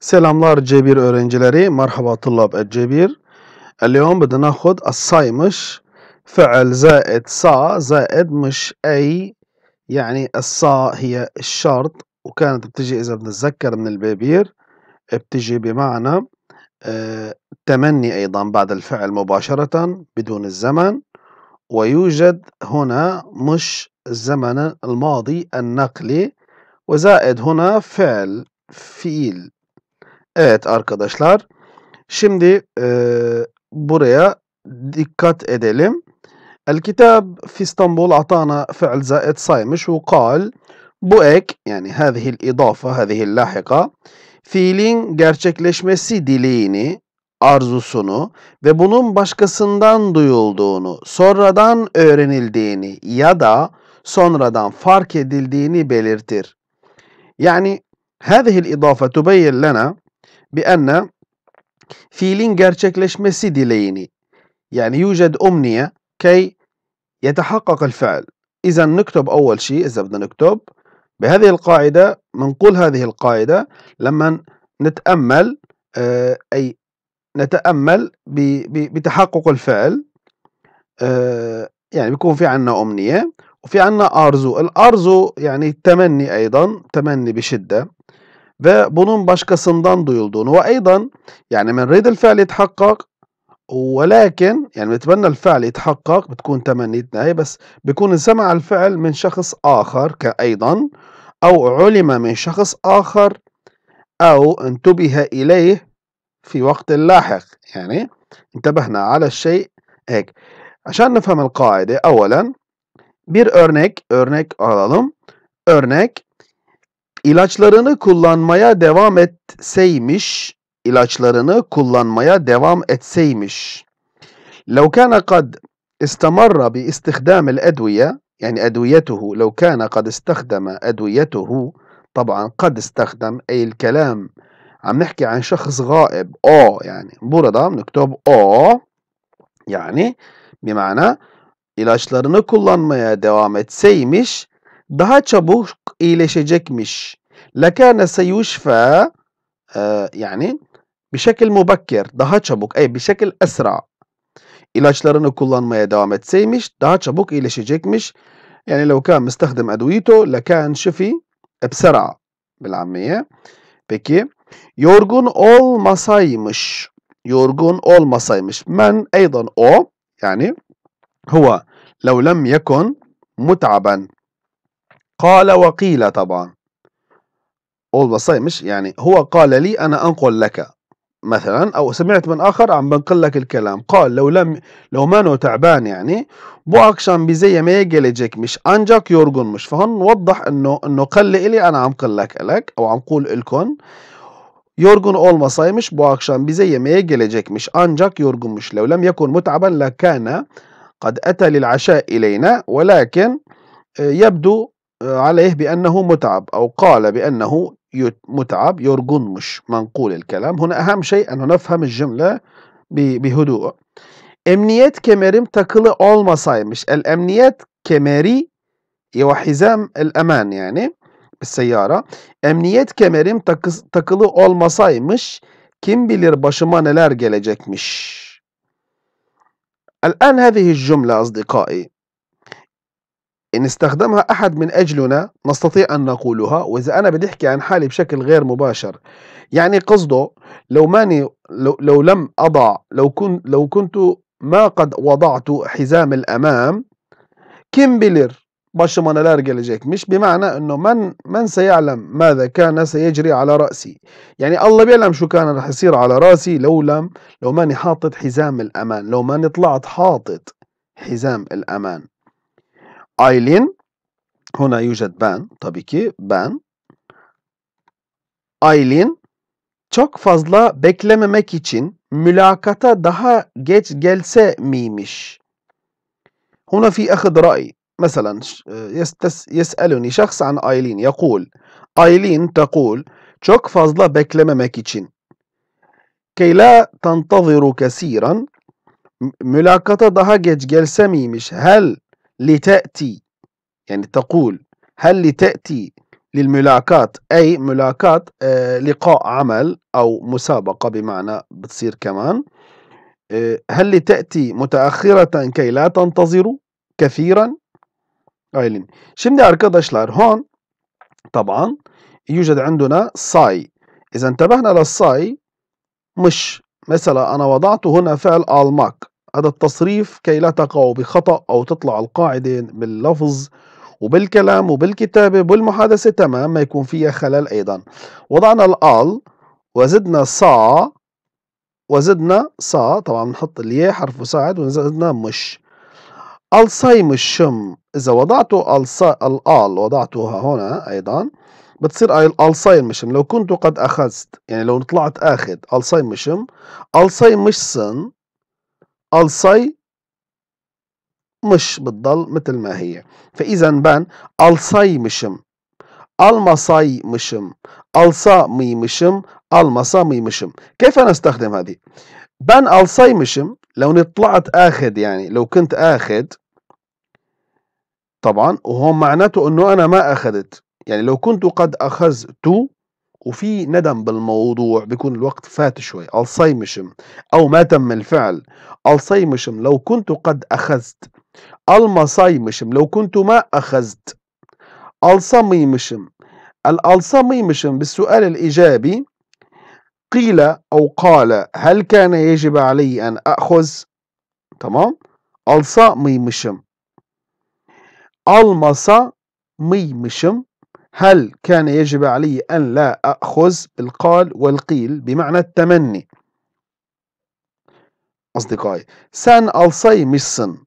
Selamlar C1 öğrencileri. Merhaba طلاب 1 اليوم بدنا ناخد الصايمش فعل زائد صا زائد مش أي يعني الصا هي الشرط وكانت بتجي إذا بنتذكر من البابير بتجي بمعنى آه تمني أيضا بعد الفعل مباشرة بدون الزمن ويوجد هنا مش الزمن الماضي النقلي وزائد هنا فعل فيل Evet arkadaşlar. Şimdi e, buraya dikkat edelim. El-Kitab fi İstanbul atana fi'l zaid saymış ve kal bu ek yani هذه الإضافة هذه اللاحقة fiilin gerçekleşmesi dileğini arzusunu ve bunun başkasından duyulduğunu, sonradan öğrenildiğini ya da sonradan fark edildiğini belirtir. Yani هذه الإضافة تبين لنا بأن fiilin ميسي dileğini يعني يوجد أمنية كي يتحقق الفعل إذا نكتب أول شيء إذا بدنا نكتب بهذه القاعدة منقول هذه القاعدة لما نتأمل آه، أي نتأمل بتحقق الفعل آه، يعني بيكون في عنا أمنية وفي عنا أرزو الأرزو يعني التمني أيضا تمني بشدة ve bunun başkasından duyulduğunu ve ايضا يعني بنريد الفعل يتحقق ولكن يعني بتمنى الفعل يتحقق بتكون تمنيتنا هي بس بيكون سمع الفعل من شخص آخر كأيضا أو علم من شخص آخر أو انتبه إليه في وقت لاحق يعني انتبهنا على الشيء هيك عشان نفهم القاعدة أولا بير örnek örnek alalım örnek ilaçlarını kullanmaya devam etseymiş, ilaçlarını kullanmaya devam etseymiş. لو كان قد استمر باستخدام الأدوية يعني أدويته لو كان قد استخدم أدويته طبعا قد استخدم أي الكلام عم نحكي عن شخص غائب o yani burada نكتب o yani بمعنى ilaçlarını kullanmaya devam etseymiş ضحى تشابوك إلى مش لكان سيشفى آه، يعني بشكل مبكر ضحى تشابوك أي بشكل أسرع ilaçlarını kullanmaya devam etseymiş daha çabuk iyileşecekmiş. Yani لو كان مستخدم أدويته لكان شفي بسرعة بالعامية. Peki yorgun olmasaymış. Yorgun olmasaymış. Men أيضا o yani يعني، هو لو لم يكن متعبا قال وقيل طبعا والوصية مش يعني هو قال لي أنا أنقل لك مثلا أو سمعت من آخر عم بنقل لك الكلام قال لو لم لو مانو تعبان يعني بو أكشن بزي ما يجلجك مش أنجك يورجون مش فهون وضح إنه إنه قل لي أنا عم قل لك لك أو عم قول إلكن بو أكشن bu ما bize مش أنجك يورجون مش لو لم يكن متعبا لكان قد أتى للعشاء إلينا ولكن آه، يبدو عليه بأنه متعب أو قال بأنه متعب يرجن مش منقول الكلام هنا أهم شيء أن نفهم الجملة بهدوء أمنيات كمريم تقل أول مش الأمنيات كمري يو حزام الأمان يعني بالسيارة أمنيات كمريم تقل أول مش كم بلير باشمان الأرجل مش الآن هذه الجملة أصدقائي إن استخدمها أحد من أجلنا نستطيع أن نقولها وإذا أنا بدي أحكي عن حالي بشكل غير مباشر يعني قصده لو ماني لو, لو لم أضع لو كنت لو كنت ما قد وضعت حزام الأمام كيم بيلر başıma neler مش بمعنى انه من من سيعلم ماذا كان سيجري على رأسي. يعني الله بيعلم شو كان رح يصير على رأسي لو لم لو ماني حاطط حزام الأمان، لو ماني طلعت حاطط حزام الأمان. Aylin. Huna yücet ben. Tabii ki ben. Aylin çok fazla beklememek için mülakata daha geç gelse miymiş? Huna fi ahd ra'yi. مثلا يسألني شخص عن آيلين يقول آيلين تقول çok fazla beklememek için كي لا تنتظر كثيرا mülakata daha geç gelse miymiş hel لتأتي يعني تقول هل لتأتي للملاكات أي ملاكات آه، لقاء عمل أو مسابقة بمعنى بتصير كمان آه، هل لتأتي متأخرة كي لا تنتظر كثيرا أيلين şimdi arkadaşlar هون طبعا يوجد عندنا صاي إذا انتبهنا للصاي مش مثلا أنا وضعت هنا فعل ألماك هذا التصريف كي لا تقعوا بخطأ أو تطلع القاعدة باللفظ وبالكلام وبالكتابة وبالمحادثة تمام ما يكون فيها خلل أيضا وضعنا الآل وزدنا صا وزدنا صا طبعا بنحط الياء حرف مساعد وزدنا مش مش الشم إذا وضعت الآل وضعتها هنا أيضا بتصير مش مشم لو كنت قد أخذت يعني لو طلعت آخذ الصيم مشم مش سن الصي مش بتضل مثل ما هي فإذا بان الصي مشم المصاي مشم الصا مي مشم المصا مي مشم كيف نستخدم هذه بان الصي مشم لو طلعت اخذ يعني لو كنت اخذ طبعا وهون معناته انه انا ما اخذت يعني لو كنت قد اخذت وفي ندم بالموضوع بيكون الوقت فات شوي الصيمشم أو ما تم الفعل الصيمشم لو كنت قد أخذت مشم لو كنت ما أخذت الصميمشم الصميمشم بالسؤال الإيجابي قيل أو قال هل كان يجب علي أن أخذ تمام الصميمشم المصا مشم هل كان يجب علي أن لا أخذ القال والقيل بمعنى التمني أصدقائي سان ألصي مسن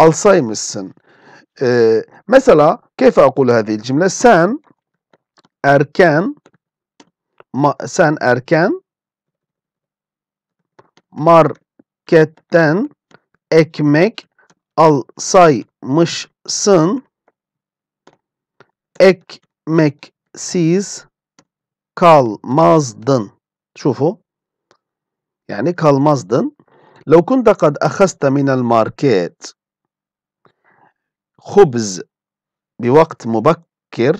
ألصي مسن أه مثلا كيف أقول هذه الجملة سان أركان ما سان أركان مر كتن أكمك ألصي مش سن siz kalmazdın. شوفوا يعني kalmazdın لو كنت قد أخذت من الماركت خبز بوقت مبكر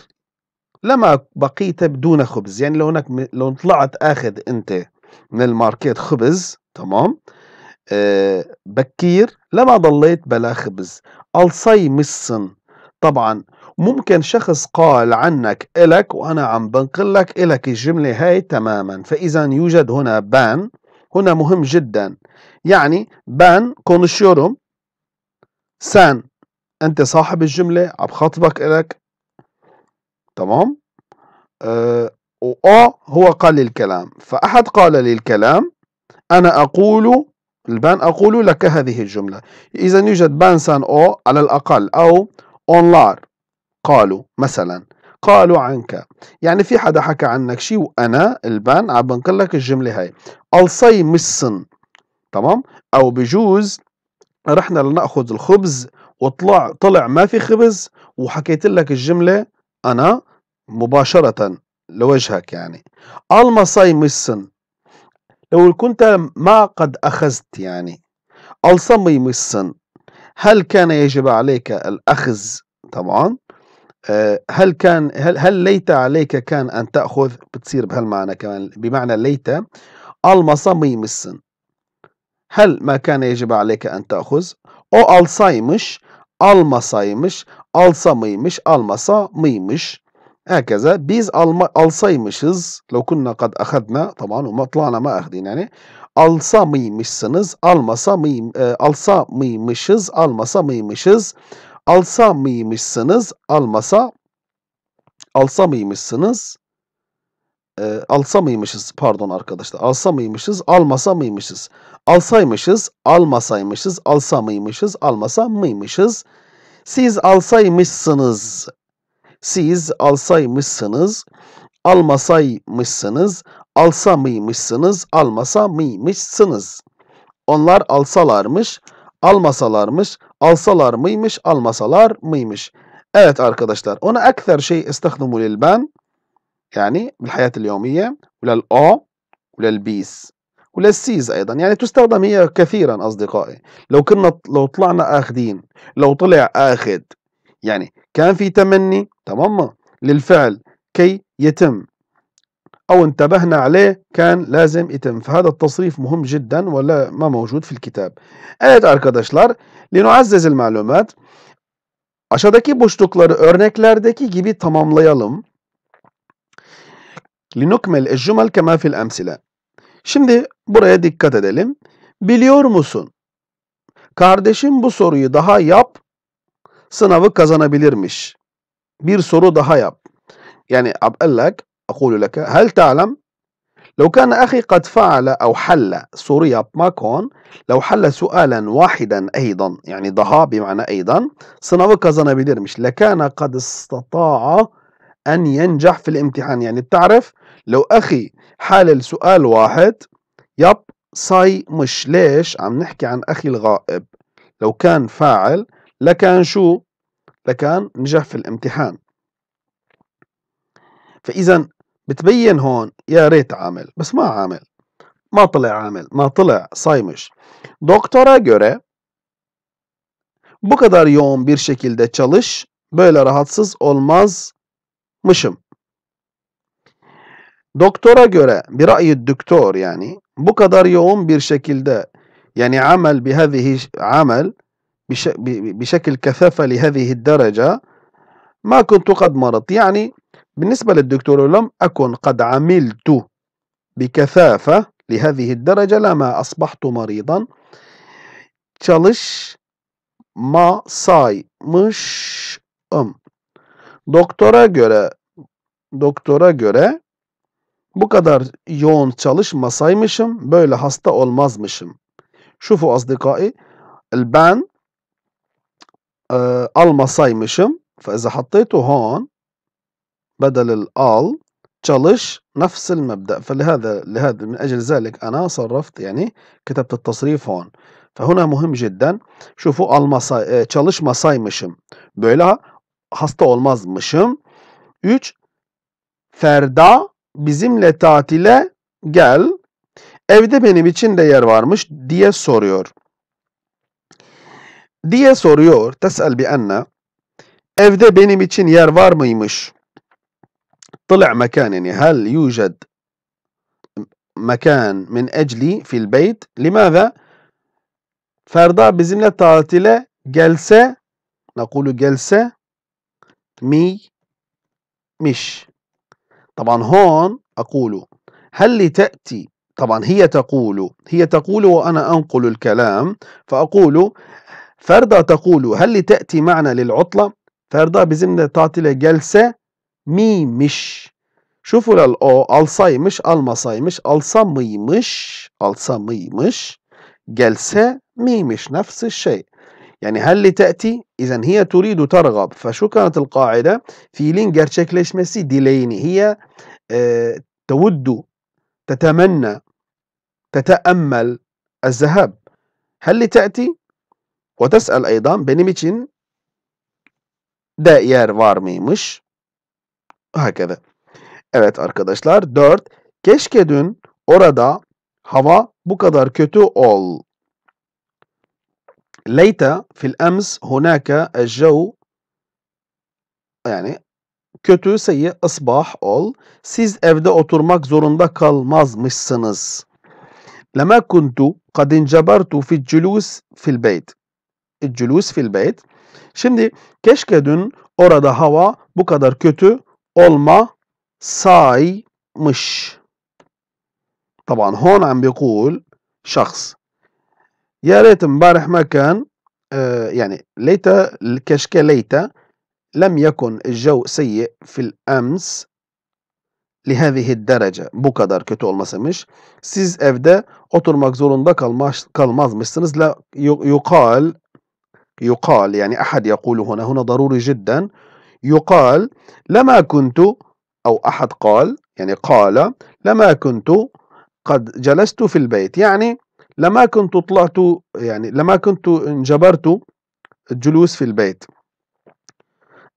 لما بقيت بدون خبز يعني لو انك لو طلعت اخذ انت من الماركت خبز تمام آه، بكير لما ضليت بلا خبز مصن طبعا ممكن شخص قال عنك إلك وأنا عم بنقل لك إلك الجملة هاي تماما فإذا يوجد هنا بان هنا مهم جدا يعني بان كونشيورم سان أنت صاحب الجملة عم خاطبك إلك تمام أه وأو آه هو قال لي الكلام فأحد قال لي الكلام أنا أقول البان أقول لك هذه الجملة إذا يوجد بان سان أو على الأقل أو أونلار قالوا مثلا قالوا عنك يعني في حدا حكى عنك شيء وانا البان عم بنقل لك الجمله هاي الصي مسن تمام او بجوز رحنا لناخذ الخبز وطلع طلع ما في خبز وحكيت لك الجمله انا مباشره لوجهك يعني المصاي مسن لو كنت ما قد اخذت يعني الصمي مسن هل كان يجب عليك الاخذ طبعا آه، هل كان هل هل ليت عليك كان ان تاخذ بتصير بهالمعنى كمان بمعنى ليت المصامي مسن هل ما كان يجب عليك ان تاخذ او الصايمش المصايمش المصا ميمش هكذا بيز الصايمشز لو كنا قد اخذنا طبعا وما طلعنا ما اخذين يعني سنز الصميمشز المصاميم الصميمشز آه، المصاميمشز ميمشز alsa mıymışsınız, almasa alsa mıymışsınız, e, alsa mıymışız pardon arkadaşlar. Alsa mıymışız, almasa mıymışız. Alsaymışız, almasaymışız, alsa mıymışız, almasa mıymışız. Siz alsaymışsınız. Siz alsaymışsınız, almasaymışsınız, alsa mıymışsınız, almasa mıymışsınız. Onlar alsalarmış, almasalarmış, Alsalar mıymış, almasalar mıymış? Evet arkadaşlar ona ekser şey istihdamu lil ben yani بالحياة اليومية ولل A وللبيس وللسيز أيضا يعني تستخدم هي كثيرا أصدقائي لو كنا لو طلعنا آخدين لو طلع آخد يعني كان في تمني تمام للفعل كي يتم أو انتبهنا عليه كان lazım item. فهذا التصريف مهم جدا ولا ما موجود في الكتاب. Evet arkadaşlar لنعزز المعلومات aşağıdaki boşlukları örneklerdeki gibi tamamlayalım. لنكمل الجمل كما في الأمثلة. Şimdi buraya dikkat edelim. Biliyor musun? Kardeşim bu soruyu daha yap, sınavı kazanabilirmiş. Bir soru daha yap. Yani abellek أقول لك هل تعلم لو كان أخي قد فعل أو حل سوريا بماكون لو حل سؤالا واحدا أيضا يعني ضها بمعنى أيضا سنوي كزنا مش لكان قد استطاع أن ينجح في الامتحان يعني بتعرف لو أخي حلل سؤال واحد يب صاي مش ليش عم نحكي عن أخي الغائب لو كان فاعل لكان شو لكان نجح في الامتحان فإذا بتبين هون يا ريت عامل بس ما عامل ما طلع عامل ما طلع saymış. Doktora göre bu kadar yoğun bir şekilde çalış böyle rahatsız olmazmışım. Doktora göre bir ayı doktor yani bu kadar yoğun bir şekilde yani amel بهذه amel بشكل كثافة لهذه الدرجة ma كنت kad مرضت yani. بالنسبة للدكتور لم أكن قد عملت بكثافة لهذه الدرجة لما أصبحت مريضا çalışmasaymışım. Doktora göre doktora göre bu kadar yoğun çalışmasaymışım böyle hasta olmazmışım. Şufu azdikai ben e, almasaymışım فإذا حطيته هون بدل çalış, çalışنفس المبدأ فلهذا لهذا من أجل ذلك أنا صرفت يعني كتبت التصريف هون فهنا مهم جدا شوفوا almasay, çalışmasaymışım böyle hasta olmazmışım 3 Ferda bizimle tatile gel evde benim için de yer varmış diye soruyor diye soruyor tesel bi enne evde benim için yer var mıymış طلع مكان يعني هل يوجد مكان من أجلي في البيت لماذا فردا bizimle تاتلة جلسة نقول جلسة مي مش طبعا هون أقول هل لتأتي طبعا هي تقول هي تقول وأنا أنقل الكلام فأقول فردا تقول هل لتأتي معنا للعطلة فردا bizimle تاتلة جلسة مي مش شوفوا للأو ألصا مي مش جلسة مي مش نفس الشيء يعني هل لتأتي إذا هي تريد ترغب فشو كانت القاعدة في ليش ميسي ديليني هي آه، تود تتمنى تتأمل الذهاب هل لتأتي وتسأل أيضا بنميتشن دائير مي مش Hakeza. Evet arkadaşlar 4. Keşke dün orada hava bu kadar kötü ol. Leyte fil ems hunaka eccav yani kötü seyi ısbah ol. Siz evde oturmak zorunda kalmazmışsınız. Lema kuntu kad incebertu fil culus fil beyt. Culus fil beyt. Şimdi keşke dün orada hava bu kadar kötü ساي مش طبعا هون عم بيقول شخص يا ليت امبارح ما كان يعني ليت كشك ليت لم يكن الجو سيء في الامس لهذه الدرجه بو ساي مش سيز أفدا أوتر oturmak داك kalmaz kalmazmışsınız لا يقال يقال يعني احد يقول هنا هنا ضروري جدا يقال لما كنت أو أحد قال يعني قال لما كنت قد جلست في البيت يعني لما كنت طلعت yani لما كنت انجبرت الجلوس في البيت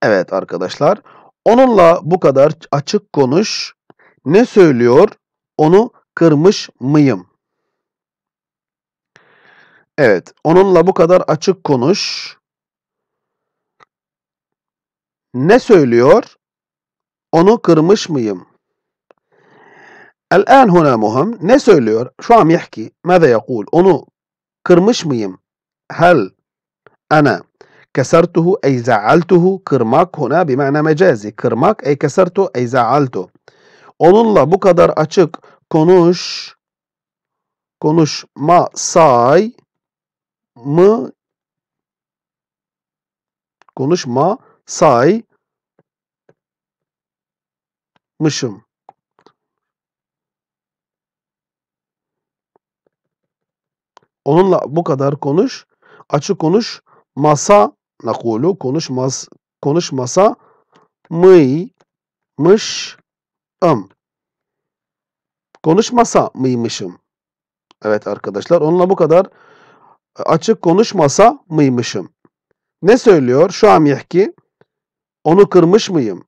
Evet arkadaşlar onunla bu kadar açık konuş ne söylüyor onu kırmış mıyım? Evet onunla bu kadar açık konuş ne söylüyor? Onu kırmış mıyım? El-an huna muhim. Ne söylüyor? Şu an yahki. ماذا يقول? Onu kırmış mıyım? Hel ana kesertuhu ey za'altuhu kırmak huna bimana mecazi. Kırmak ey kesertu ey za'altu. Onunla bu kadar açık konuş konuşma say mı konuşma saymışım. Onunla bu kadar konuş. Açık konuş. Masa nakulu konuşmaz konuşmasa mıymış ım. Konuşmasa mıymışım. Evet arkadaşlar onunla bu kadar e, açık konuşmasa mıymışım. Ne söylüyor? Şu an yehki Onu kırmış mıyım?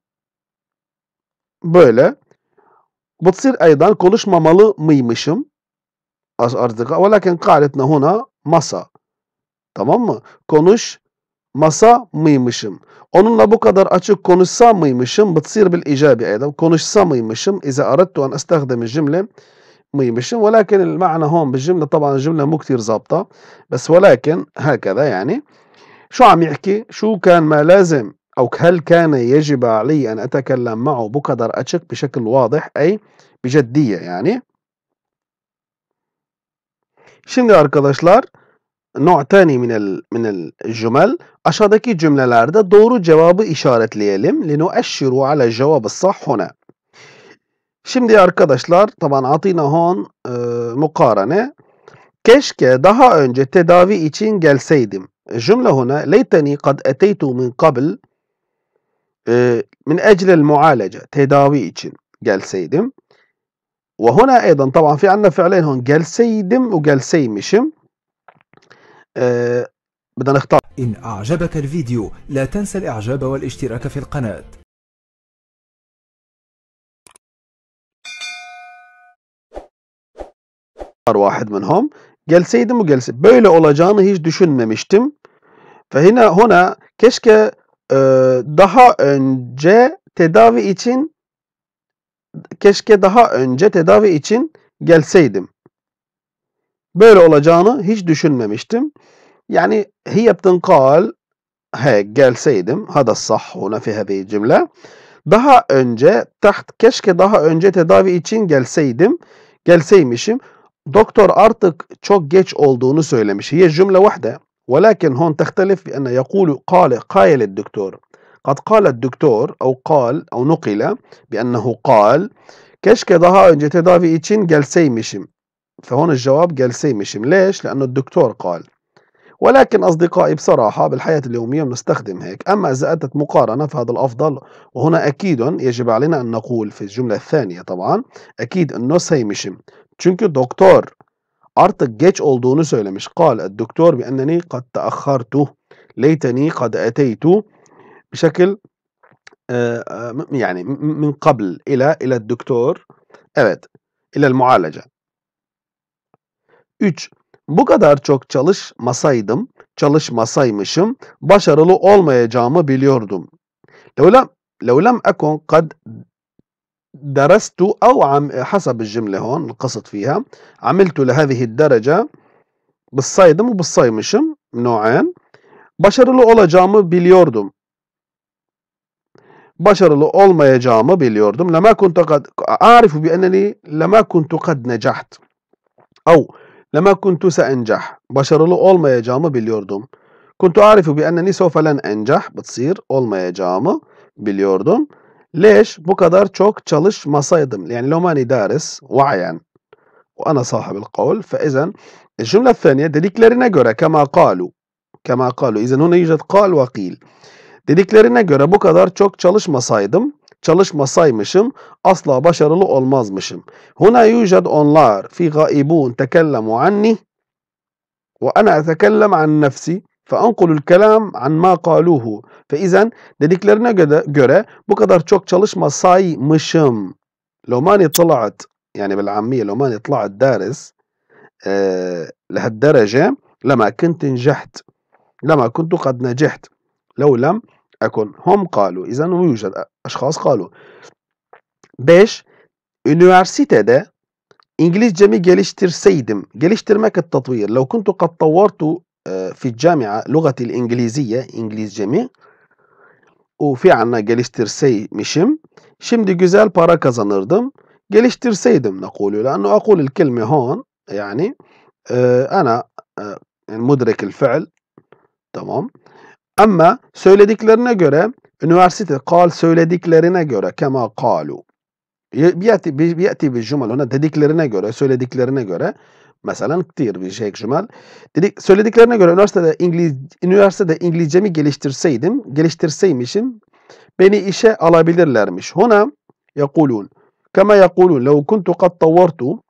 Böyle. بتصير أيضا كلش ممالي ميمشم أصدقاء ولكن قاعدتنا هنا masa. Tamam mı? Konuş masa mıymışım? Onunla bu kadar açık konuşsa mıymışım? بتصير بالإجابة أيضا. Konuşsa mıymışım? إذا أردت أن أستخدم الجملة ميمشم ولكن المعنى هون بالجملة طبعا الجملة مو كتير ظابطة بس ولكن هكذا يعني شو عم يحكي؟ شو كان ما لازم أو هل كان يجب علي أن أتكلم معه بقدر أشق بشكل واضح أي بجدية yani. Şimdi arkadaşlar نوع تاني من ال من الجمل aşağıdaki cümlelerde doğru cevabı işaretleyelim. لنؤشر على الجواب الصح هنا. Şimdi arkadaşlar taban atina hon e, Keşke daha önce tedavi için gelseydim. Cümle huna leyteni kad eteytu min kabl إيه، من أجل المعالجة تداوي için gelseydim وهنا أيضا طبعا في عندنا فعلين هون gelseydim و gelseymişim بدنا نختار إن أعجبك الفيديو لا تنسى الإعجاب والاشتراك في القناة واحد منهم gelseydim و gelse böyle هيش دشن ممشتم فهنا هنا كشك e, daha önce tedavi için keşke daha önce tedavi için gelseydim. Böyle olacağını hiç düşünmemiştim. Yani hiye kal he gelseydim. Hada sah huna fi hadi cümle. Daha önce taht keşke daha önce tedavi için gelseydim. Gelseymişim. Doktor artık çok geç olduğunu söylemiş. Hiye cümle vahde. ولكن هون تختلف بأن يقول قال قايل الدكتور قد قال الدكتور أو قال أو نقل بأنه قال keşke daha في إتشين için gelseymişim فهون الجواب gelseymişim ليش؟ لأنه الدكتور قال ولكن أصدقائي بصراحة بالحياة اليومية بنستخدم هيك أما إذا أتت مقارنة فهذا الأفضل وهنا أكيد يجب علينا أن نقول في الجملة الثانية طبعا أكيد أنه سيمشم çünkü دكتور artık geç olduğunu söylemiş. قال الدكتور بأنني قد تأخرت ليتني قد أتيت بشكل yani min kabl ila ila doktor evet ila mualaca 3 bu kadar çok çalışmasaydım çalışmasaymışım başarılı olmayacağımı biliyordum. Levlam levlam akun kad درست أو عم حسب الجملة هون القصد فيها عملت لهذه الدرجة بالصيدم وبالصيمشم نوعين başarılı olacağımı biliyordum başarılı olmayacağımı biliyordum لما كنت قد أعرف بأنني لما كنت قد نجحت أو لما كنت سأنجح başarılı olmayacağımı biliyordum كنت أعرف بأنني سوف لن أنجح بتصير olmayacağımı biliyordum ليش بو كدار تشوك تشالش مصايدم يعني لو ماني دارس وعيا وانا صاحب القول فاذا الجمله الثانيه ديديكلارينا غورا كما قالوا كما قالوا اذا هنا يوجد قال وقيل ديديكلارينا غورا بو كدار تشوك تشالش مصايدم تشالش مصايمشم اصلا بشرلو مشم هنا يوجد اونلار في غائبون تكلموا عني وانا اتكلم عن نفسي فَاَنْقُلُ الْكَلَامْ عَنْ مَا قَالُوهُ Feizen dediklerine göre, göre bu kadar çok çalışma saymışım. لَوْمَانِ طَلَعَتْ yani بالعامية لو ما طلعت دارس أه لهالدرجة لما كنت نجحت لما كنت قد نجحت لو لم أكن هم قالوا إذا يوجد أشخاص قالوا 5 üniversitede İngilizcemi geliştirseydim, geliştirmek التطوير لو كنت قد طورت في الجامعة لغتي الإنجليزية İngilizcemi o fiilini geliştirseymişim şimdi güzel para kazanırdım. Geliştirseydim نقول لأنه أقول الكلمة هون يعني أنا مدرك الفعل tamam. Ama söylediklerine göre üniversite kal söylediklerine göre kema kalu. Biyati biyati bir cümle ona dediklerine göre söylediklerine göre Mesela diğer bir şey cümle. Dedik, söylediklerine göre üniversitede İngiliz, üniversitede İngilizcemi geliştirseydim, geliştirseymişim beni işe alabilirlermiş. Huna yakulun. Kama yakulun. Lev kuntu kad tavvartu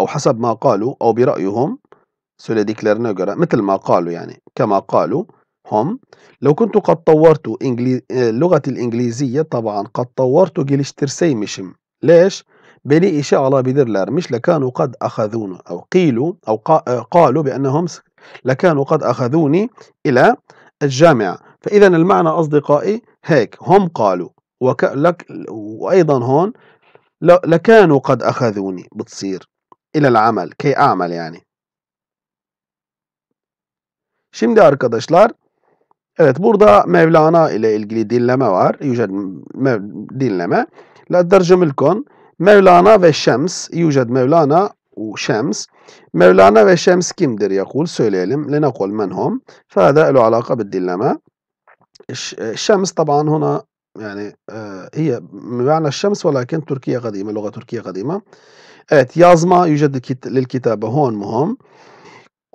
أو حسب ما قالوا أو برأيهم söylediklerine göre مثل ما قالوا يعني كما قالوا هم لو كنت قد طورت إنجلي... لغة الإنجليزية طبعا قد طورت geliştirseymişim ليش؟ بلي إشاء الله لار مش لكانوا قد أخذونا أو قيلوا أو قالوا بأنهم لكانوا قد أخذوني إلى الجامعة فإذا المعنى أصدقائي هيك هم قالوا وك لك وأيضا هون لكانوا قد أخذوني بتصير إلى العمل كي أعمل yani. Şimdi arkadaşlar evet burada Mevlana ile ilgili dinleme var. Yüce dinleme. La dercümülkon. Mevlana ve يوجد مولانا Mevlana وشمس مولانا ve شمس kimdir يقول سوليلم لنقل من هم فهذا له علاقة بالدلمة الشمس طبعا هنا يعني هي بمعنى الشمس ولكن تركيا قديمة لغة تركية قديمة يازما يوجد للكتابة هون مهم muhum.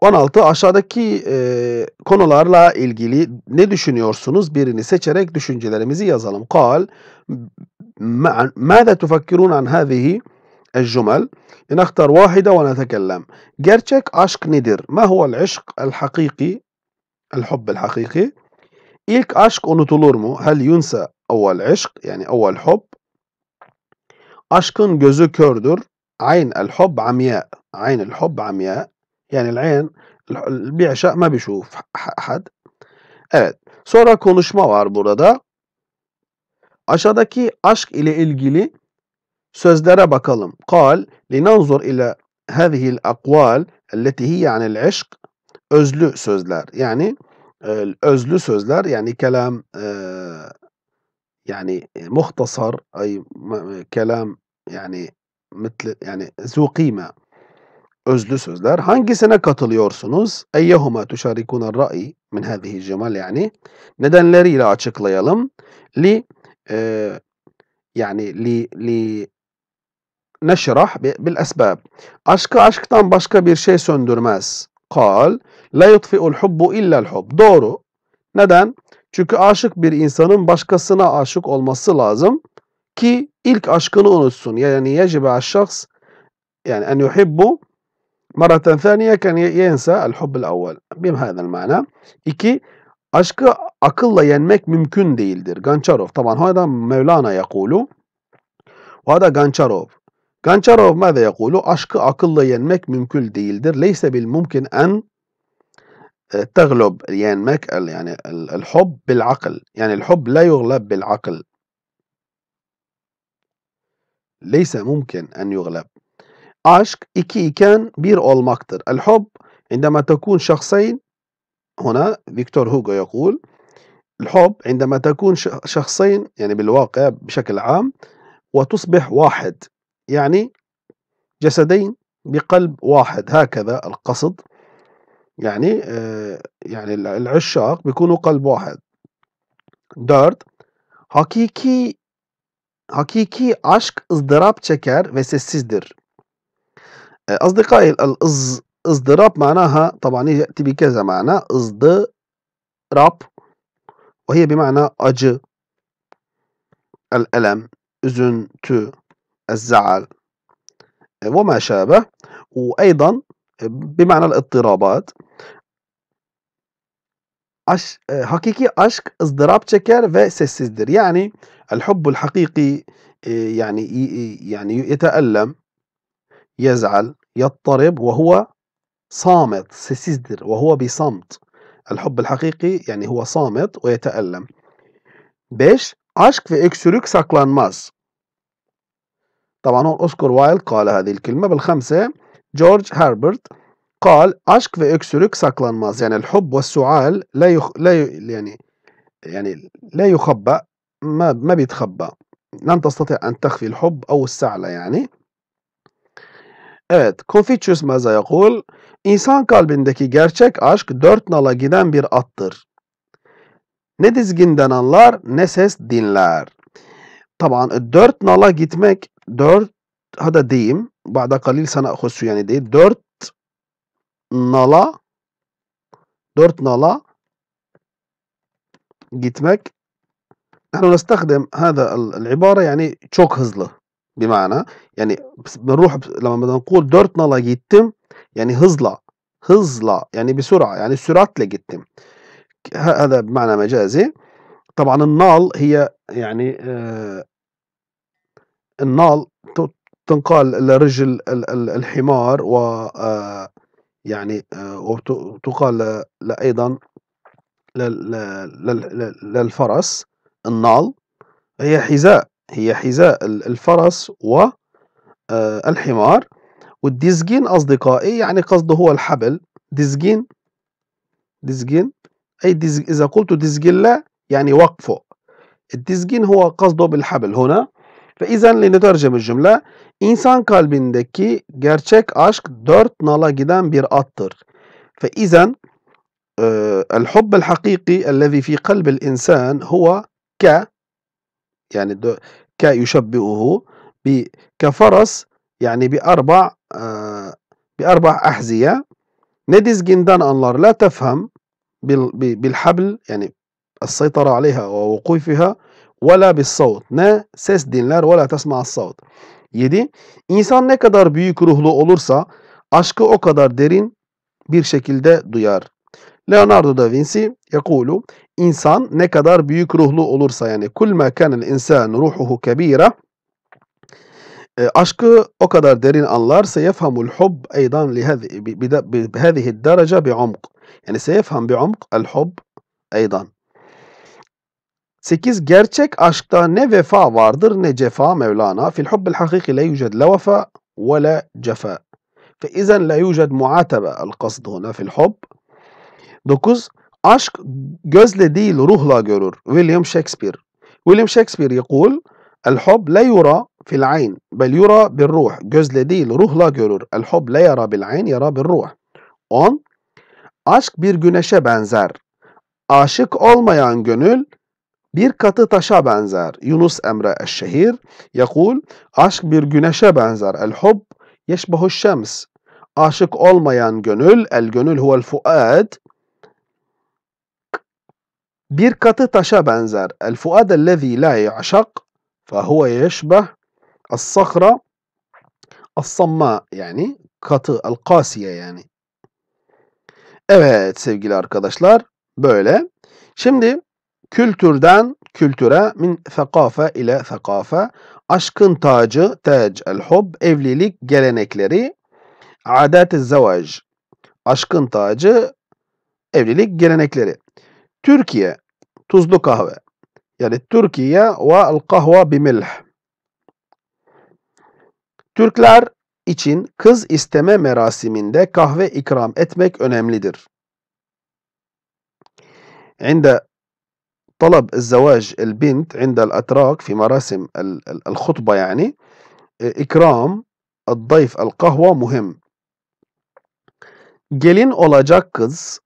16 aşağıdaki e, konularla ilgili ne düşünüyorsunuz? Birini seçerek düşüncelerimizi yazalım. Kal ماذا تفكرون عن هذه الجمل؟ نختار واحدة ونتكلم. Gerçek aşk nedir? ما هو العشق الحقيقي؟ الحب الحقيقي. İlk aşk unutulur mu? هل ينسى أول عشق؟ يعني أول حب. Aşkın gözü kördür. عين الحب عمياء. عين الحب عمياء. Yani el-ayn bir aşağı ma bişuf had. Evet. Sonra konuşma var burada. Aşağıdaki aşk ile ilgili sözlere bakalım. Kal linanzur ile hâzihil akval elleti hiye anil aşk özlü sözler. Yani e, özlü sözler yani kelam يعني مختصر أي كلام يعني مثل يعني ذو قيمة özlü sözler. Hangisine katılıyorsunuz? Eyyehuma tuşarikuna ra'i min hadihi cemal yani. Nedenleriyle açıklayalım. Li e, yani li li neşrah bil esbab. Aşkı aşktan başka bir şey söndürmez. Kal la yutfi'ul hubbu illa'l hub. Doğru. Neden? Çünkü aşık bir insanın başkasına aşık olması lazım ki ilk aşkını unutsun. Yani yecibe şahs yani en yuhibbu مرة ثانية كان ينسى الحب الأول بهذا المعنى. إكي aşkı أكلا ينمك ممكن ديلدر غانشاروف طبعا هذا مولانا يقول وهذا غانشاروف غانشاروف ماذا يقول؟ aşkı أكلا ينمك ممكن ديلدر ليس بالممكن أن آه، تغلب ينمك يعني الحب بالعقل يعني الحب لا يغلب بالعقل ليس ممكن أن يغلب Aşk iki iken bir olmaktır. El hub عندما تكون شخصين هنا فيكتور هوغو يقول الحب عندما تكون شخصين يعني بالواقع بشكل عام وتصبح واحد يعني جسدين بقلب واحد هكذا القصد يعني يعني العشاق بيكونوا قلب واحد دارد حقيقي حقيقي عشق ızdırap çeker ve أصدقائي الإز إزدراب معناها طبعا يأتي بكذا معنى إزدراب وهي بمعنى أج الألم إزن زنت الزعل وما شابه وأيضا بمعنى الاضطرابات أش... حقيقي أشك إزدراب شكر في سيسدر يعني الحب الحقيقي يعني يعني يتألم يزعل يضطرب وهو صامت سيسدر وهو بصمت الحب الحقيقي يعني هو صامت ويتألم عشق في ve ساكلان ماس طبعا هون أوسكار وايلد قال هذه الكلمة بالخمسة جورج هربرت قال في ve ساكلان ماس يعني الحب والسعال لا يخ... لا ي... يعني يعني لا يخبأ ما ما بيتخبأ لن تستطيع أن تخفي الحب أو السعلة يعني Evet, Confucius Meza yakul, insan kalbindeki gerçek aşk dört nala giden bir attır. Ne dizginden anlar, ne ses dinler. Tamam, e, dört nala gitmek, dört, hada diyeyim, ba'da kalil sana husu yani değil, dört nala, dört nala gitmek. نحن نستخدم هذا العبارة يعني çok hızlı. بمعنى يعني بنروح لما بدنا نقول دورتنالا gittim يعني هزلا هزلا يعني بسرعة يعني سرعة لجيتم هذا بمعنى مجازي طبعا النال هي يعني آه النال تنقال لرجل الحمار و آه، يعني آه، وتقال أيضا للفرس النال هي حذاء هي حذاء الفرس والحمار آه، والديزجين أصدقائي يعني قصده هو الحبل ديزجين ديزجين أي ديز إذا قلت ديزجلا يعني وقفه الديزجين هو قصده بالحبل هنا فإذا لنترجم الجملة insan دكي gerçek aşk dört nala giden bir attır. فإذا آه، الحب الحقيقي الذي في قلب الإنسان هو ك Yani يعني ك يشبهه كفرس yani bi arba bi e, bir arba ahziye ne dizginden anlar la tefhem bil, bil habl yani السيطرة عليها ووقوفها ولا بالصوت ne ses dinler ve la tesma الصوت 7 İnsan ne kadar büyük ruhlu olursa aşkı o kadar derin bir şekilde duyar. Leonardo da Vinci يقول إنسان ne kadar büyük ruhlu olursa yani كل ما كان الإنسان روحه كبيرة aşkı o kadar derin anlarsa يفهم الحب أيضا بهذه الدرجة بعمق يعني سيفهم بعمق الحب أيضا 8 gerçek aşkta ne vefa vardır ne cefa Mevlana في الحب الحقيقي لا يوجد لا وفاء ولا جفاء فإذا لا يوجد معاتبة القصد هنا في الحب 9 aşk gözle değil ruhla görür. William Shakespeare. William Shakespeare يقول الحب لا يرى في العين بل يرى بالروح. Gözle değil ruhla görür. الحب لا يرى بالعين يرى بالروح. 10 Aşk bir güneşe benzer. Aşık olmayan gönül bir katı taşa benzer. Yunus Emre Eşşehir yakul aşk bir güneşe benzer. El hub yeşbahu şems. Aşık olmayan gönül, el gönül huvel fuad bir katı taşa benzer. El fuade lezi la ya'şak fehuve yeşbeh as-sakra as-samma yani katı, el kasiye yani. Evet sevgili arkadaşlar böyle. Şimdi kültürden kültüre min sekafe ile sekafe aşkın tacı tac el hub evlilik gelenekleri adet zavaj, aşkın tacı evlilik gelenekleri Türkiye tuzlu kahve. Yani Türkiye ve kahve bimilh. Türkler için kız isteme merasiminde kahve ikram etmek önemlidir. Ende, عند طلب الزواج البنت عند الأتراك في مراسم الخطبة يعني ikram, الضيف القهوة مهم. Gelin olacak kız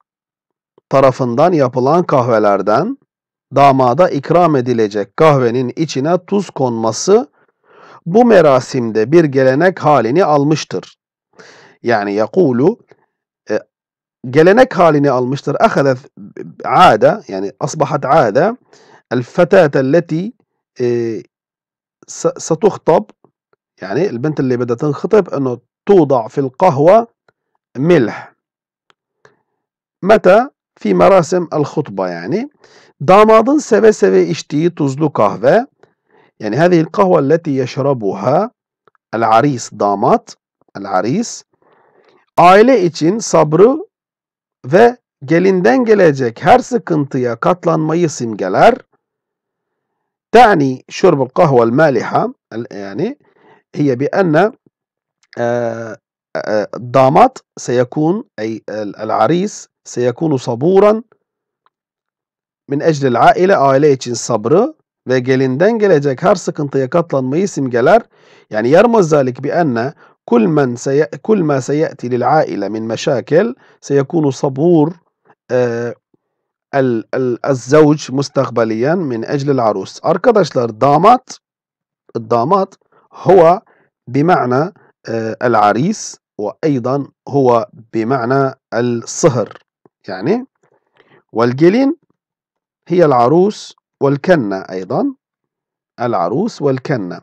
tarafından yapılan kahvelerden damada ikram edilecek kahvenin içine tuz konması bu merasimde bir gelenek halini almıştır. Yani yakulu e, gelenek halini almıştır. Ahadet ada yani asbahat ada el fetate alleti ستخطب يعني البنت اللي بدها تنخطب انه توضع fil kahve milh. متى Fi merasem el hutba yani. Damadın seve seve içtiği tuzlu kahve. Yani هذه kahve التي يشربها el-aris damat el-aris aile için sabrı ve gelinden gelecek her sıkıntıya katlanmayı simgeler. Tani şurbul kahve maliha yani hiye bi enne e, e, damat seyekun ey el-aris سيكون صبورا من أجل العائلة عائلة için sabrı ve gelinden gelecek her sıkıntıya katlanmayı simgeler. Yani يرمز ذلك بأن كل من سي... كل ما سيأتي للعائلة من مشاكل سيكون صبور آه الزوج مستقبليا من أجل العروس. Arkadaşlar damat الدامات هو بمعنى آه، العريس وأيضا هو بمعنى الصهر يعني والجلين هي العروس velkenne aydan. El arus velkenne.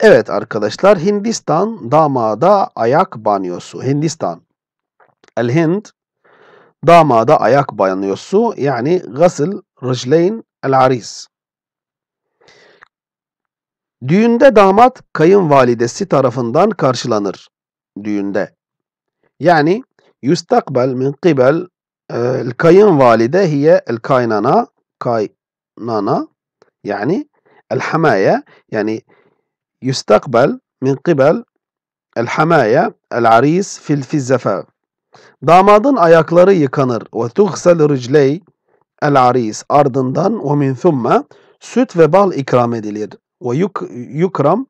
Evet arkadaşlar Hindistan damada ayak banyosu. Hindistan. El Hind damada ayak banyosu yani gasıl rıcleyn el aris. Düğünde damat kayınvalidesi tarafından karşılanır. Düğünde. Yani yustakbel min kibel الكينوالدة هي الكاينانا كاينانا يعني الحماية يعني يستقبل من قبل الحماية العريس fil fizzafaf. Damadın ayakları yıkanır ve tuğsel ricley el aris ardından ve min thumme süt ve bal ikram edilir ve yuk, yukram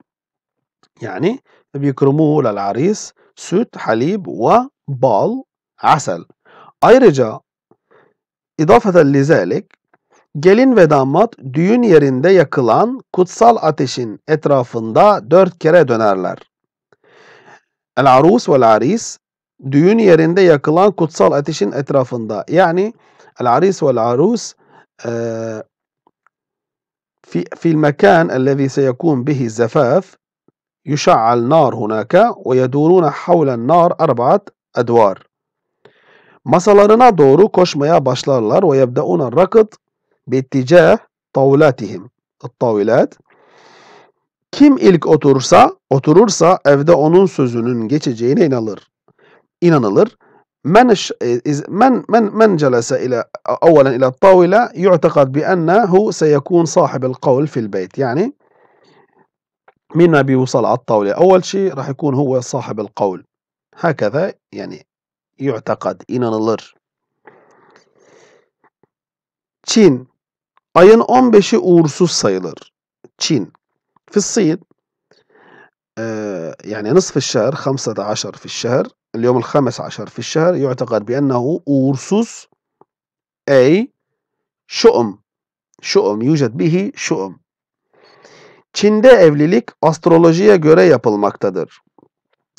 yani yukramuhu lel aris süt, halib ve bal, asel. Ayrıca idafaten lizalik gelin ve damat düğün yerinde yakılan kutsal ateşin etrafında dört kere dönerler. El arus vel aris düğün yerinde yakılan kutsal ateşin etrafında. Yani el aris vel arus في في المكان الذي سيكون به الزفاف يشعل نار هناك ويدورون حول النار أربعة أدوار masalarına doğru koşmaya başlarlar. Ve yebdeuna rakıt bitticah tavlatihim. Tavlat. Kim ilk oturursa, oturursa evde onun sözünün geçeceğine inanılır. İnanılır. Men e, men men men celese ile evvelen ile tavile yu'takad bi ennehu seyekun sahibil kavl fil beyt. Yani من بيوصل على الطاولة أول شيء şey, يكون هو صاحب القول هكذا yani yu'takad inanılır. Çin ayın 15'i uğursuz sayılır. Çin. في الصين يعني نصف الشهر 15 في الشهر اليوم الخامس عشر في الشهر يعتقد بأنه أورسوس أي şuum. Şuum yüced bihi şuum. Çin'de evlilik astrolojiye göre yapılmaktadır.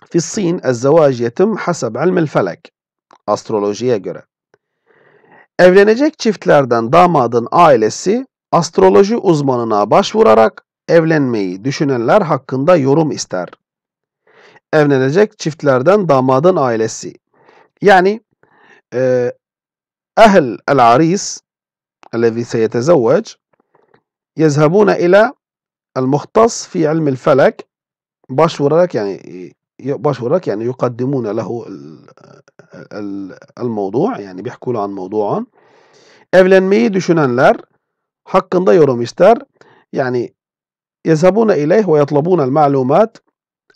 في الصين الزواج yetim hasab ilm felek astrolojiye göre. Evlenecek çiftlerden damadın ailesi astroloji uzmanına başvurarak evlenmeyi düşünenler hakkında yorum ister. Evlenecek çiftlerden damadın ailesi. Yani e, ehl el-aris الذي سيتزوج يذهبون إلى المختص في علم الفلك başvurarak yani başvurarak يعني يقدمون له الموضوع yani بيحكوا له عن موضوعا evlenmeyi düşünenler hakkında yorum ister. Yani يذهبون إليه ويطلبون المعلومات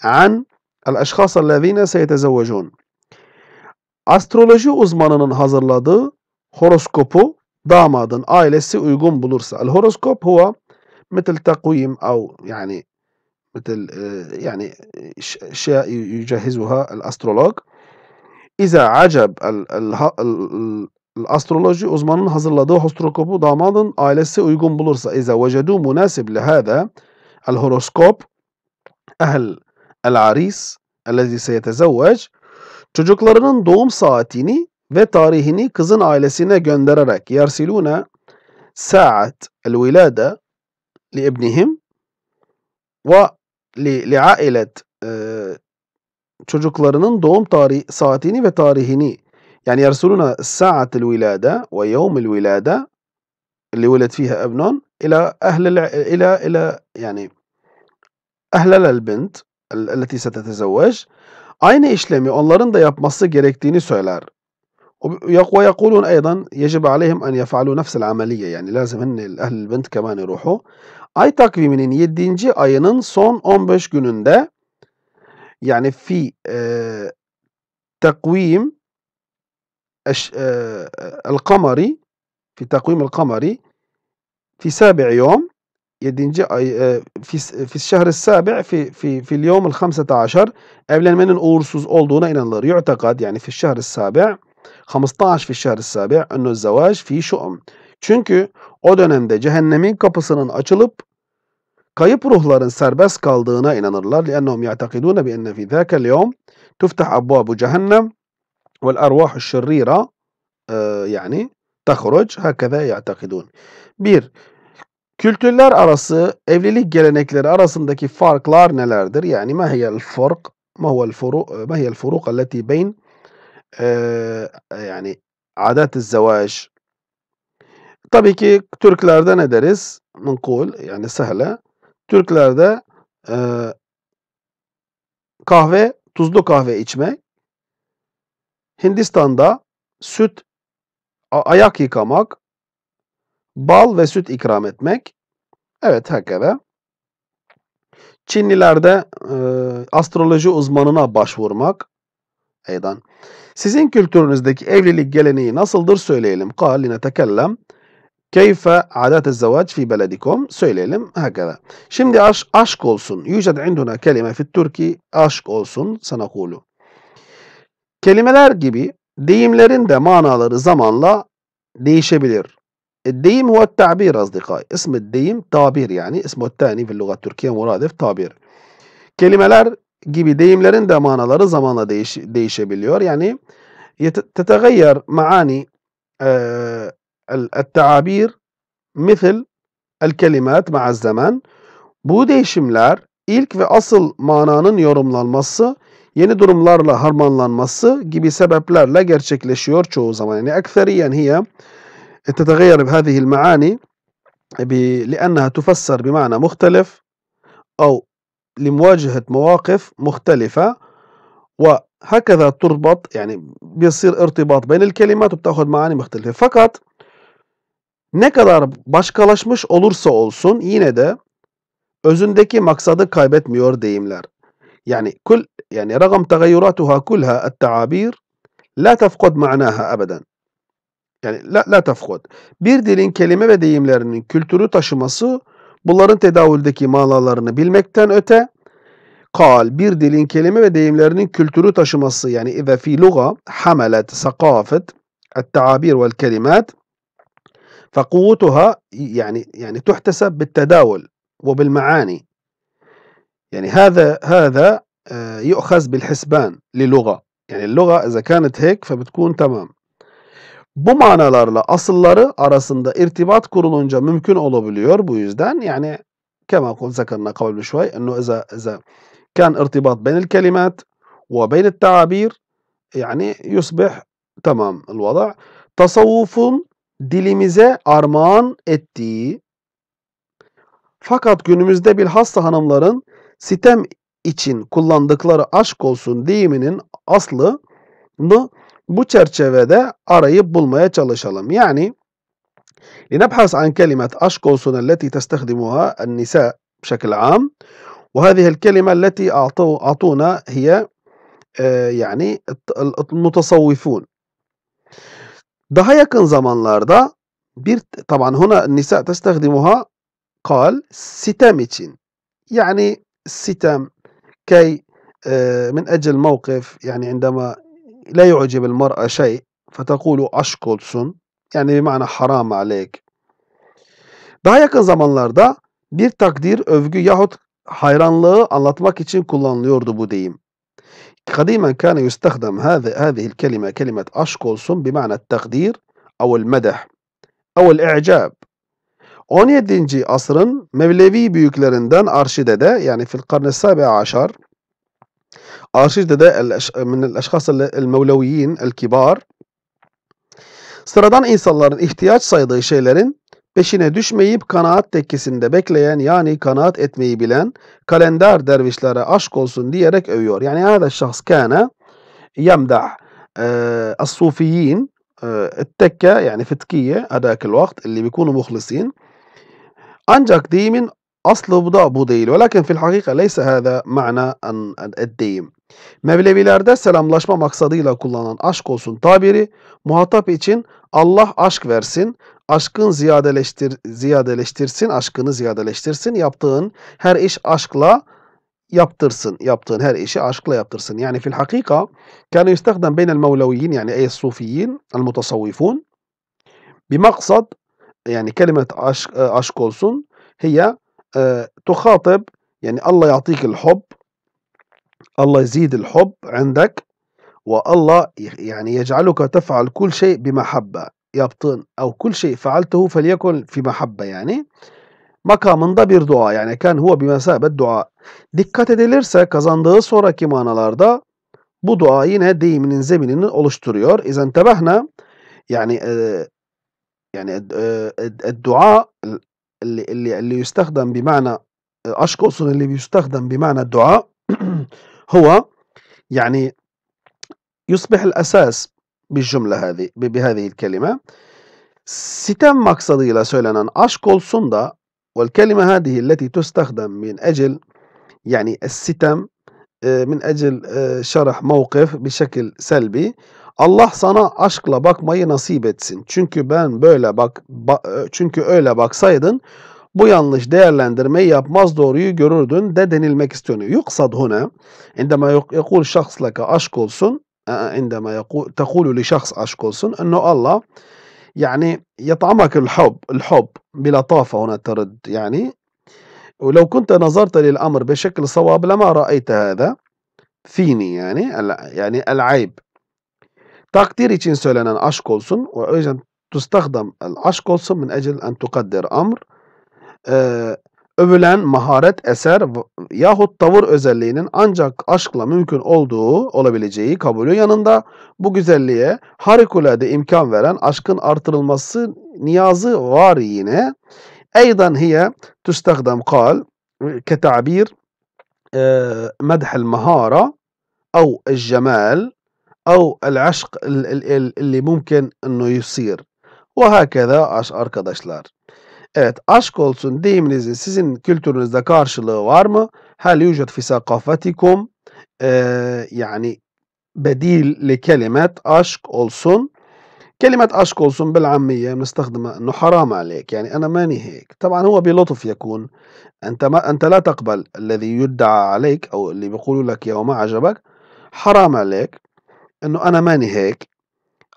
عن الأشخاص الذين سيتزوجون. Astroloji uzmanının hazırladığı horoskopu damadın ailesi uygun bulursa. El horoskop huwa مثل تقويم أو يعني مثل يعني أشياء يجهزها الأسترولوج İza acab el, el, el, astroloji uzmanın hazırladığı horoskopu damadın ailesi uygun bulursa iza vecedu munasib lihada el horoskop ehl el aris ellezî seyetezevvec çocuklarının doğum saatini ve tarihini kızın ailesine göndererek yersilune saat el vilade li ibnihim ve لعائلة çocuklarının doğum tarihi, saatini ve tarihini يعني يرسلون ساعة الولادة ويوم الولادة اللي ولد فيها ابنهم إلى أهل الع... إلى إلى يعني أهل البنت التي ستتزوج aynı işlemi onların da yapması gerektiğini söyler. ويقولون أيضا يجب عليهم أن يفعلوا نفس العملية يعني لازم هن أهل البنت كمان يروحوا Ay takviminin 7. ayının son 15 gününde yani fi e, takvim القمري في تقويم القمري في سابع يوم يدينجي في في الشهر السابع في في في اليوم ال 15 evlenmenin uğursuz olduğuna inanılır. يعتقد يعني في الشهر السابع 15 في الشهر السابع أنه الزواج في شؤم Çünkü o dönemde cehennemin kapısının açılıp kayıp ruhların serbest kaldığına inanırlar. لأنهم يعتقدون بأن في ذاك اليوم تفتح أبواب جهنم والأرواح الشريرة yani تخرج هكذا يعتقدون. Bir, kültürler arası evlilik gelenekleri arasındaki farklar nelerdir? Yani ma hiyel fark, ma huvel furu, ma hiyel furuk allati beyn yani adet الزواج Tabii ki Türklerde ne deriz? Mınkul yani sehle. Türklerde e, kahve, tuzlu kahve içmek. Hindistan'da süt, ayak yıkamak, bal ve süt ikram etmek. Evet herkese. Çinlilerde e, astroloji uzmanına başvurmak. Eydan. Sizin kültürünüzdeki evlilik geleneği nasıldır söyleyelim. Kal yine tekellem. Keyfe adet zevac fi beledikum söyleyelim hakeza. Şimdi aş, aşk olsun. Yüced induna kelime fit Türki aşk olsun sana kulu. Kelimeler gibi deyimlerin de manaları zamanla değişebilir. E, deyim هو tabir أصدقائي اسم deyim tabir yani اسمه الثاني في اللغة التركية مرادف تعبير kelimeler gibi deyimlerin de manaları zamanla değiş, değişebiliyor. Yani تتغير معاني e, التعابير مثل elkelimat مع zaman. Bu değişimler ilk ve asıl mananın yorumlanması, yeni durumlarla harmanlanması gibi sebeplerle gerçekleşiyor çoğu zaman. Yani ekseriyen hiye تتغير بهذه المعاني لأنها تفسر بمعنى مختلف أو لمواجهة مواقف مختلفة وهكذا تربط يعني بيصير ارتباط بين الكلمات وبتاخذ معاني مختلفة فقط Ne kadar başkalaşmış olursa olsun yine de özündeki maksadı kaybetmiyor deyimler. Yani kul yani ragam tagayyuratuha kulha et-taabir la tefkud ma'naha ebeden. Yani la, la tefkud. Bir dilin kelime ve deyimlerinin kültürü taşıması bunların tedavüldeki manalarını bilmekten öte kal bir dilin kelime ve deyimlerinin kültürü taşıması yani ve fi luga hamelet sakafet et-taabir vel kelimat فقوتها يعني يعني تحتسب بالتداول وبالمعاني يعني هذا هذا آه، يؤخذ بالحسبان للغة يعني اللغه اذا كانت هيك فبتكون tamam. Bu manalarla asılları arasında irtibat kurulunca mümkün olabiliyor. Bu yüzden يعني كما قلت ذكرنا قبل شوي انه اذا اذا كان ارتباط بين الكلمات وبين التعابير يعني يصبح تمام الوضع تصوف dilimize armağan ettiği fakat günümüzde bilhassa hanımların sitem için kullandıkları aşk olsun deyiminin aslını bu çerçevede arayıp bulmaya çalışalım. Yani لنبحث عن كلمة أشك olsun التي تستخدمها النساء بشكل عام وهذه الكلمة التي أعطونا هي يعني المتصوفون daha yakın zamanlarda bir taban huna nisa testehdimuha kal sitem için. Yani sitem key من أجل موقف يعني عندما لا يعجب المرأة شيء فتقول aşkolsun yani bir mana haram aleyk. Daha yakın zamanlarda bir takdir, övgü yahut hayranlığı anlatmak için kullanılıyordu bu deyim. قديما كان يستخدم هذا هذه الكلمة كلمة أشكولسون بمعنى التقدير أو المدح أو الإعجاب 17. asrın Mevlevi büyüklerinden Arşide'de yani fil karn sabi aşar Arşide'de من الأشخاص المولويين الكبار sıradan insanların ihtiyaç saydığı şeylerin Peşine düşmeyip kanaat tekkesinde bekleyen yani kanaat etmeyi bilen kalender dervişlere aşk olsun diyerek övüyor. Yani hâda şahs kâne yemdah e, as-sufiyyin التكة e, yani fetkiye adakil vakt اللي بيكونوا مخلصين ancak deyimin aslı bu da bu değil. Velakin fil hakika leyse hâdâ ma'na Mevlevilerde selamlaşma maksadıyla kullanılan aşk olsun tabiri muhatap için Allah aşk versin, Aşkın ziyadeleştir, ziyadeleştirsin, aşkını ziyadeleştirsin. Yaptığın her iş aşkla يبترسن يبتن هر إشي عشقلة يبترسن يعني في الحقيقة كان يستخدم بين المولويين يعني أي الصوفيين المتصوفون بمقصد يعني كلمة عشق أشكولسون هي تخاطب يعني الله يعطيك الحب الله يزيد الحب عندك والله يعني يجعلك تفعل كل شيء بمحبة yaptığın او كل şey فعلته فليكن في محبة yani makamında bir dua yani ken huve bimesabet dua. Dikkat edilirse kazandığı sonraki manalarda bu dua yine deyiminin zeminini oluşturuyor. İzen tebehne yani e, yani e, e, e dua اللي اللي يستخدم بمعنى اشك اقصد اللي بيستخدم بمعنى الدعاء هو يعني يصبح الاساس cümle بالجملة هذه بهذه kelime sitem maksadıyla söylenen aşk olsun da ve kelime والكلمة هذه التي تستخدم من أجل يعني الستم من أجل şerh موقف şekil سلبي Allah sana aşkla bakmayı nasip etsin. Çünkü ben böyle bak ba, e, çünkü öyle baksaydın bu yanlış değerlendirmeyi yapmaz doğruyu görürdün de denilmek istiyor. Yuksad huna indema yekul şahs laka aşk olsun عندما يقول تقول لشخص أشكوسون أنه الله يعني يطعمك الحب الحب بلطافة هنا ترد يعني ولو كنت نظرت للأمر بشكل صواب لما رأيت هذا فيني يعني يعني العيب تقدير Takdir için söylenen aşk olsun ve o yüzden tustahdam el aşk olsun övülen maharet, eser yahut tavır özelliğinin ancak aşkla mümkün olduğu olabileceği kabulü yanında bu güzelliğe harikulade imkan veren aşkın artırılması niyazı var yine. Eydan hiye tüstakdam kal ketabir e, medhel mahara أو الجمال أو العشق اللي ممكن أنه يصير وهكذا arkadaşlar. Evet aşk olsun deyiminizin sizin kültürünüzde karşılığı var mı? Hal yujad fi sakafatikum yani بديل لكلمة aşk olsun كلمة أشك أولسون بالعامية بنستخدمها أنه حرام عليك يعني أنا ماني هيك طبعا هو بلطف يكون أنت ما أنت لا تقبل الذي يدعى عليك أو اللي بيقولوا لك يا وما عجبك حرام عليك أنه أنا ماني هيك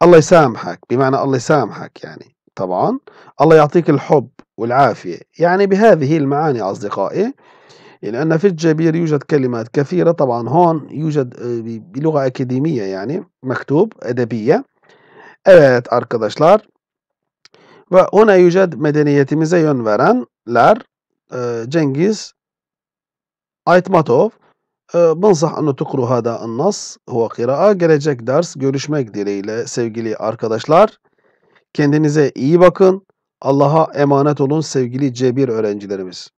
الله يسامحك بمعنى الله يسامحك يعني طبعا الله يعطيك الحب والعافية يعني بهذه المعاني أصدقائي لأن في الجبير يوجد كلمات كثيرة طبعا هون يوجد بلغة أكاديمية yani مكتوب edebiye Evet arkadaşlar ve ona yüced medeniyetimize yön verenler e, Cengiz Aytmatov e, Bınsah anı tukru hada annas huva kıraa gelecek ders görüşmek dileğiyle sevgili arkadaşlar. Kendinize iyi bakın. Allah'a emanet olun sevgili C1 öğrencilerimiz.